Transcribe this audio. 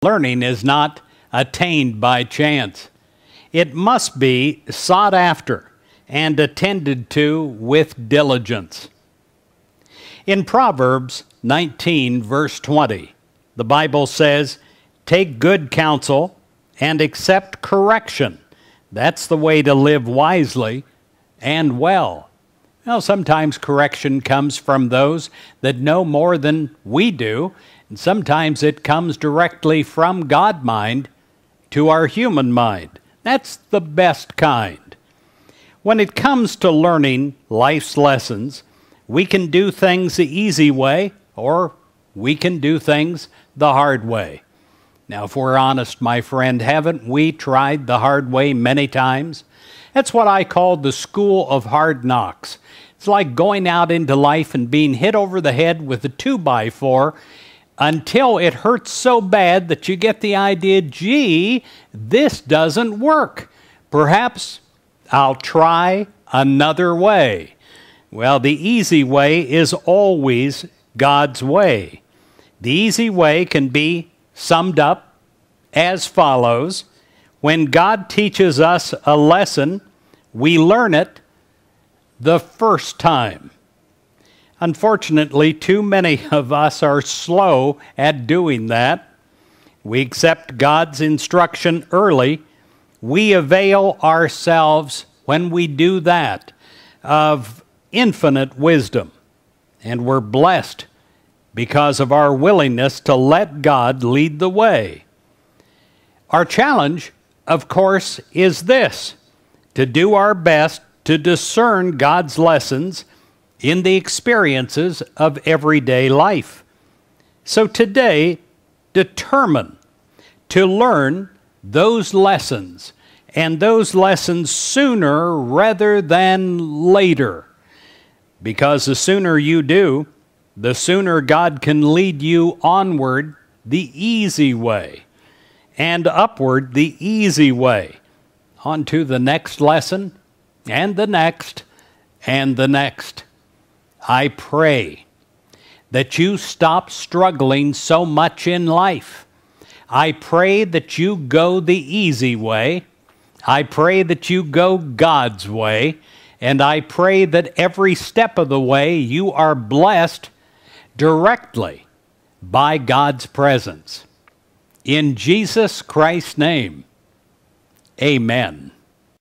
Learning is not attained by chance. It must be sought after and attended to with diligence. In Proverbs 19, verse 20, the Bible says, Take good counsel and accept correction. That's the way to live wisely and well. Well, sometimes correction comes from those that know more than we do, and sometimes it comes directly from God mind to our human mind. That's the best kind. When it comes to learning life's lessons, we can do things the easy way or we can do things the hard way. Now, if we're honest, my friend, haven't we tried the hard way many times? That's what I call the school of hard knocks. It's like going out into life and being hit over the head with a two by four until it hurts so bad that you get the idea gee, this doesn't work. Perhaps I'll try another way. Well, the easy way is always God's way. The easy way can be summed up as follows When God teaches us a lesson, we learn it the first time. Unfortunately, too many of us are slow at doing that. We accept God's instruction early. We avail ourselves, when we do that, of infinite wisdom. And we're blessed because of our willingness to let God lead the way. Our challenge, of course, is this to do our best to discern God's lessons in the experiences of everyday life. So today, determine to learn those lessons and those lessons sooner rather than later. Because the sooner you do, the sooner God can lead you onward the easy way and upward the easy way. On to the next lesson, and the next, and the next. I pray that you stop struggling so much in life. I pray that you go the easy way. I pray that you go God's way. And I pray that every step of the way you are blessed directly by God's presence. In Jesus Christ's name, amen.